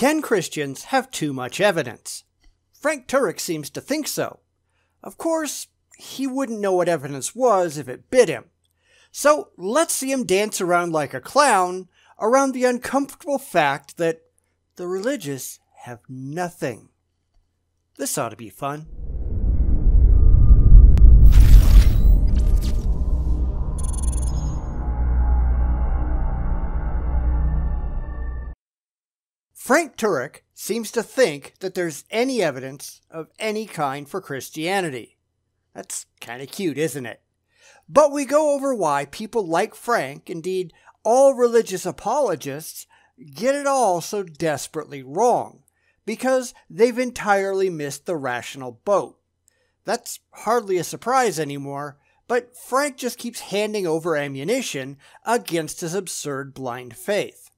Can Christians have too much evidence? Frank Turek seems to think so. Of course, he wouldn't know what evidence was if it bit him. So let's see him dance around like a clown around the uncomfortable fact that the religious have nothing. This ought to be fun. Frank Turek seems to think that there's any evidence of any kind for Christianity. That's kind of cute, isn't it? But we go over why people like Frank, indeed all religious apologists, get it all so desperately wrong, because they've entirely missed the rational boat. That's hardly a surprise anymore, but Frank just keeps handing over ammunition against his absurd blind faith.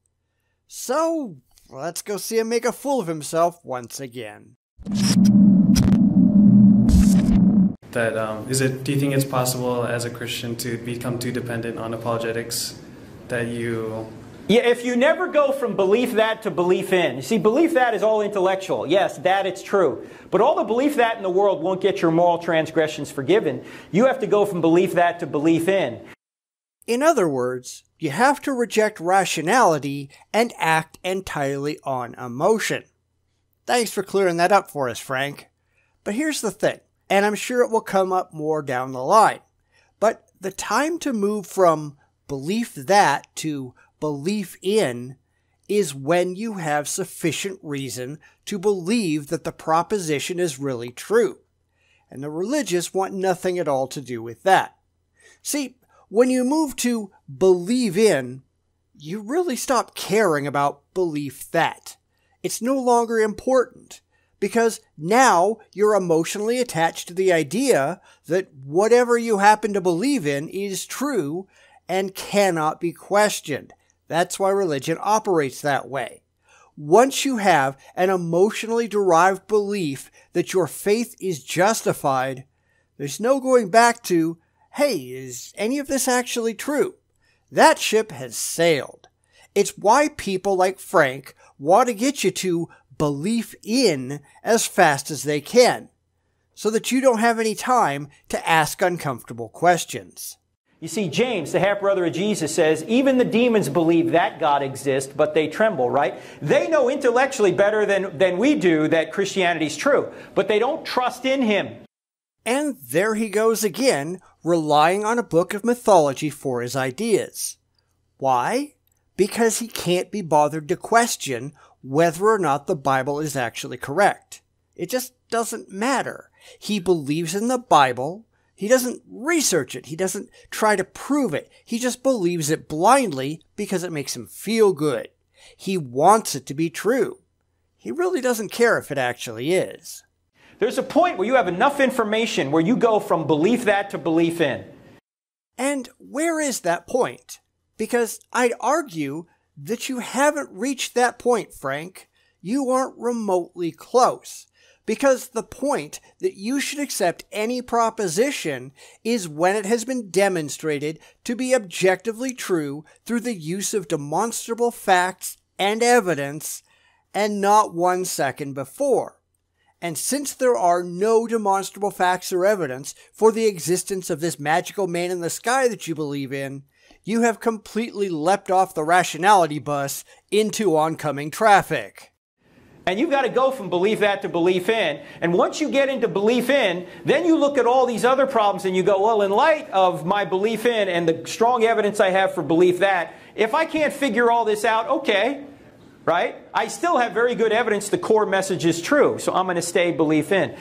So, Let's go see him make a fool of himself once again. That um, is it. Do you think it's possible as a Christian to become too dependent on apologetics? That you yeah, if you never go from belief that to belief in. You see, belief that is all intellectual. Yes, that it's true. But all the belief that in the world won't get your moral transgressions forgiven. You have to go from belief that to belief in. In other words, you have to reject rationality and act entirely on emotion. Thanks for clearing that up for us, Frank. But here's the thing, and I'm sure it will come up more down the line. But the time to move from belief that to belief in is when you have sufficient reason to believe that the proposition is really true. And the religious want nothing at all to do with that. See, when you move to believe in, you really stop caring about belief that. It's no longer important because now you're emotionally attached to the idea that whatever you happen to believe in is true and cannot be questioned. That's why religion operates that way. Once you have an emotionally derived belief that your faith is justified, there's no going back to hey, is any of this actually true? That ship has sailed. It's why people like Frank want to get you to belief in as fast as they can, so that you don't have any time to ask uncomfortable questions. You see, James, the half brother of Jesus, says, Even the demons believe that God exists, but they tremble, right? They know intellectually better than, than we do that Christianity's true, but they don't trust in Him. And there he goes again, relying on a book of mythology for his ideas. Why? Because he can't be bothered to question whether or not the Bible is actually correct. It just doesn't matter. He believes in the Bible. He doesn't research it. He doesn't try to prove it. He just believes it blindly because it makes him feel good. He wants it to be true. He really doesn't care if it actually is. There's a point where you have enough information where you go from belief that to belief in. And where is that point? Because I'd argue that you haven't reached that point, Frank. You aren't remotely close. Because the point that you should accept any proposition is when it has been demonstrated to be objectively true through the use of demonstrable facts and evidence, and not one second before. And since there are no demonstrable facts or evidence for the existence of this magical man in the sky that you believe in, you have completely leapt off the rationality bus into oncoming traffic. And you've got to go from belief that to belief in. And once you get into belief in, then you look at all these other problems and you go, well, in light of my belief in and the strong evidence I have for belief that, if I can't figure all this out, okay, right? I still have very good evidence the core message is true, so I'm going to stay belief in.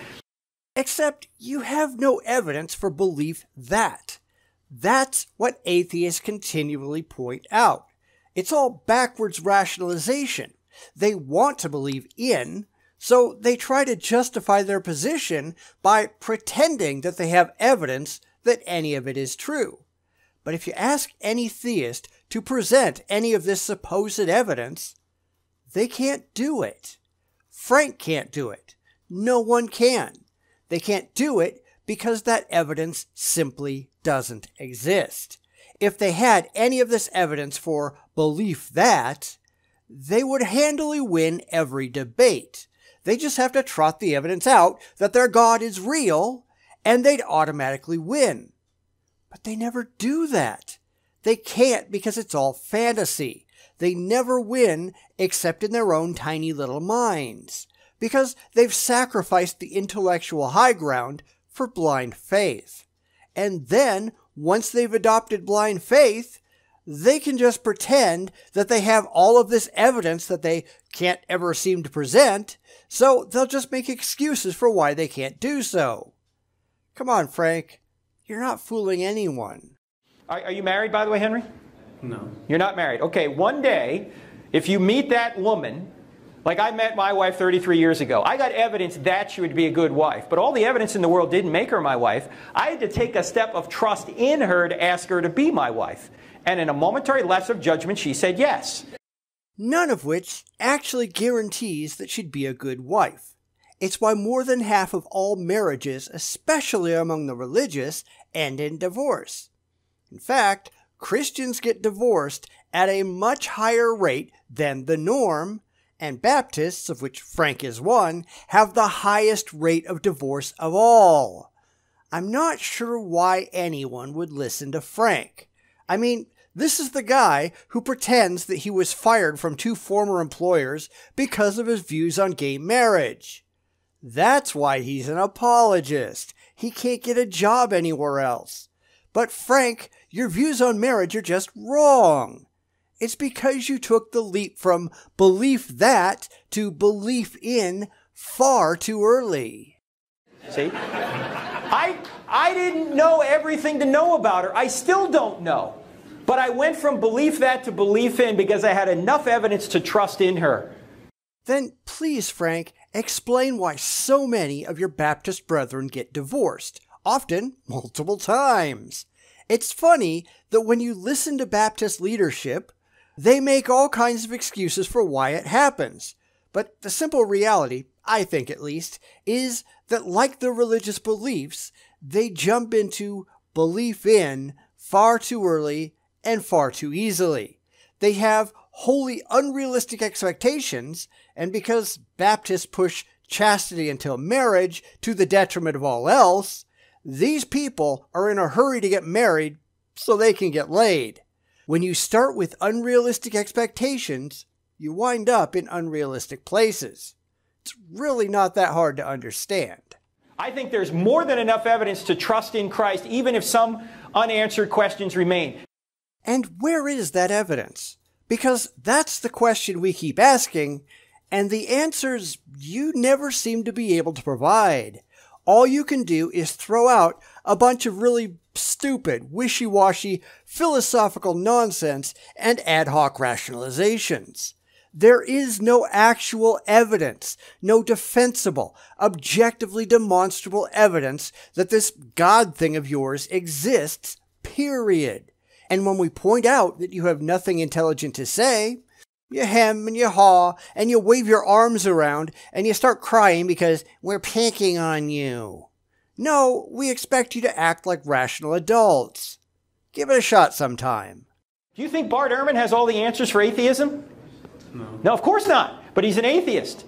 Except you have no evidence for belief that. That's what atheists continually point out. It's all backwards rationalization. They want to believe in, so they try to justify their position by pretending that they have evidence that any of it is true. But if you ask any theist to present any of this supposed evidence, they can't do it. Frank can't do it. No one can. They can't do it because that evidence simply doesn't exist. If they had any of this evidence for belief that, they would handily win every debate. They just have to trot the evidence out that their God is real, and they'd automatically win. But they never do that. They can't because it's all fantasy. They never win except in their own tiny little minds, because they've sacrificed the intellectual high ground for blind faith. And then, once they've adopted blind faith, they can just pretend that they have all of this evidence that they can't ever seem to present, so they'll just make excuses for why they can't do so. Come on, Frank. You're not fooling anyone. Are, are you married, by the way, Henry? No. You're not married. Okay, one day, if you meet that woman, like I met my wife 33 years ago, I got evidence that she would be a good wife, but all the evidence in the world didn't make her my wife. I had to take a step of trust in her to ask her to be my wife. And in a momentary lapse of judgment, she said yes. None of which actually guarantees that she'd be a good wife. It's why more than half of all marriages, especially among the religious, end in divorce. In fact, Christians get divorced at a much higher rate than the norm, and Baptists, of which Frank is one, have the highest rate of divorce of all. I'm not sure why anyone would listen to Frank. I mean, this is the guy who pretends that he was fired from two former employers because of his views on gay marriage. That's why he's an apologist. He can't get a job anywhere else. But Frank, your views on marriage are just wrong. It's because you took the leap from belief that to belief in far too early. See? I, I didn't know everything to know about her. I still don't know. But I went from belief that to belief in because I had enough evidence to trust in her. Then please, Frank, explain why so many of your Baptist brethren get divorced often multiple times. It's funny that when you listen to Baptist leadership, they make all kinds of excuses for why it happens. But the simple reality, I think at least, is that like the religious beliefs, they jump into belief in far too early and far too easily. They have wholly unrealistic expectations, and because Baptists push chastity until marriage to the detriment of all else, these people are in a hurry to get married so they can get laid. When you start with unrealistic expectations, you wind up in unrealistic places. It's really not that hard to understand. I think there's more than enough evidence to trust in Christ, even if some unanswered questions remain. And where is that evidence? Because that's the question we keep asking, and the answers you never seem to be able to provide all you can do is throw out a bunch of really stupid, wishy washy, philosophical nonsense and ad hoc rationalizations. There is no actual evidence, no defensible, objectively demonstrable evidence that this God thing of yours exists, period. And when we point out that you have nothing intelligent to say, you hem and you haw and you wave your arms around and you start crying because we're picking on you. No, we expect you to act like rational adults. Give it a shot sometime. Do you think Bart Ehrman has all the answers for atheism? No. No, of course not. But he's an atheist.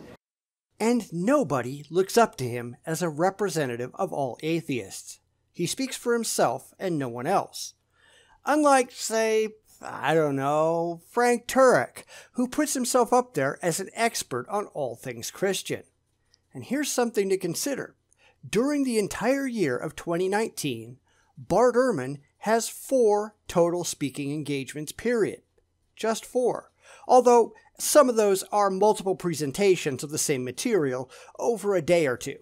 And nobody looks up to him as a representative of all atheists. He speaks for himself and no one else. Unlike, say, I don't know, Frank Turek, who puts himself up there as an expert on all things Christian. And here's something to consider. During the entire year of 2019, Bart Ehrman has four total speaking engagements, period. Just four. Although some of those are multiple presentations of the same material over a day or two.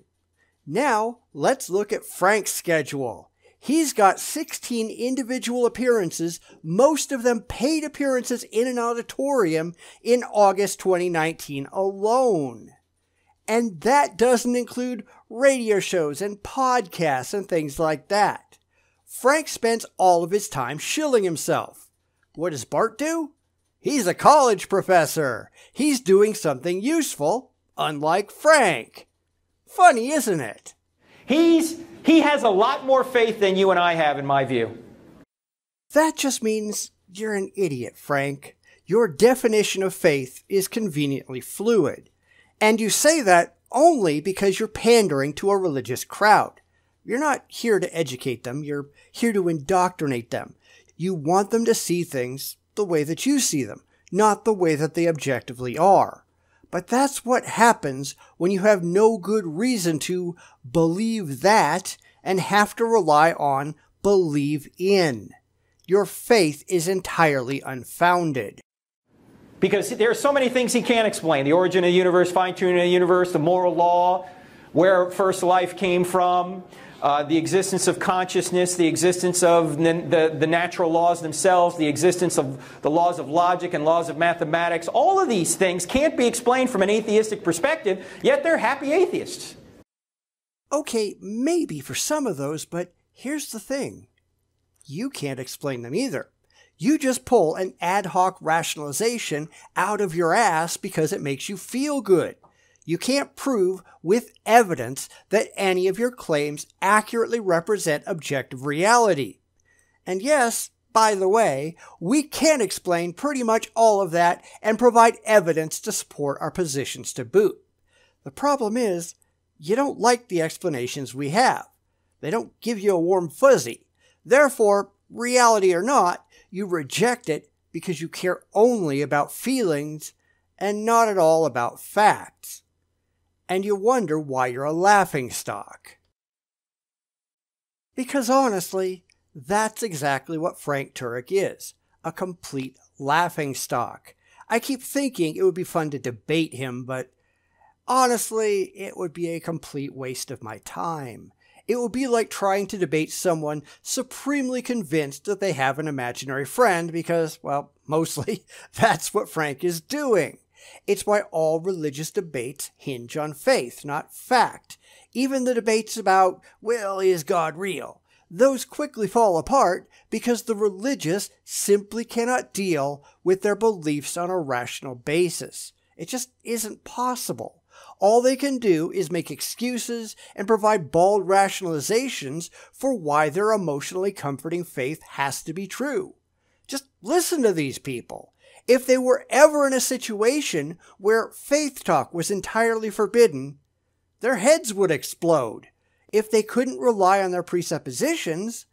Now, let's look at Frank's schedule. He's got 16 individual appearances, most of them paid appearances in an auditorium in August 2019 alone. And that doesn't include radio shows and podcasts and things like that. Frank spends all of his time shilling himself. What does Bart do? He's a college professor. He's doing something useful, unlike Frank. Funny, isn't it? He's, he has a lot more faith than you and I have, in my view. That just means you're an idiot, Frank. Your definition of faith is conveniently fluid. And you say that only because you're pandering to a religious crowd. You're not here to educate them, you're here to indoctrinate them. You want them to see things the way that you see them, not the way that they objectively are. But that's what happens when you have no good reason to believe that and have to rely on believe in. Your faith is entirely unfounded because there are so many things he can't explain the origin of the universe, fine tuning of the universe, the moral law, where first life came from, uh, the existence of consciousness, the existence of the, the natural laws themselves, the existence of the laws of logic and laws of mathematics, all of these things can't be explained from an atheistic perspective, yet they're happy atheists. Okay, maybe for some of those, but here's the thing you can't explain them either. You just pull an ad hoc rationalization out of your ass because it makes you feel good you can't prove with evidence that any of your claims accurately represent objective reality. And yes, by the way, we can explain pretty much all of that and provide evidence to support our positions to boot. The problem is, you don't like the explanations we have. They don't give you a warm fuzzy. Therefore, reality or not, you reject it because you care only about feelings and not at all about facts and you wonder why you're a laughing stock? Because honestly, that's exactly what Frank Turek is a complete laughing stock. I keep thinking it would be fun to debate him, but honestly, it would be a complete waste of my time. It would be like trying to debate someone supremely convinced that they have an imaginary friend because, well, mostly that's what Frank is doing. It's why all religious debates hinge on faith, not fact. Even the debates about, well, is God real? Those quickly fall apart because the religious simply cannot deal with their beliefs on a rational basis. It just isn't possible. All they can do is make excuses and provide bald rationalizations for why their emotionally comforting faith has to be true. Just listen to these people if they were ever in a situation where faith talk was entirely forbidden, their heads would explode. If they couldn't rely on their presuppositions,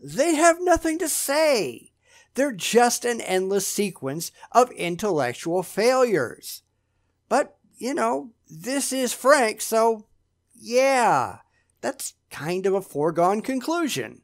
they would have nothing to say. They're just an endless sequence of intellectual failures. But, you know, this is Frank, so yeah, that's kind of a foregone conclusion.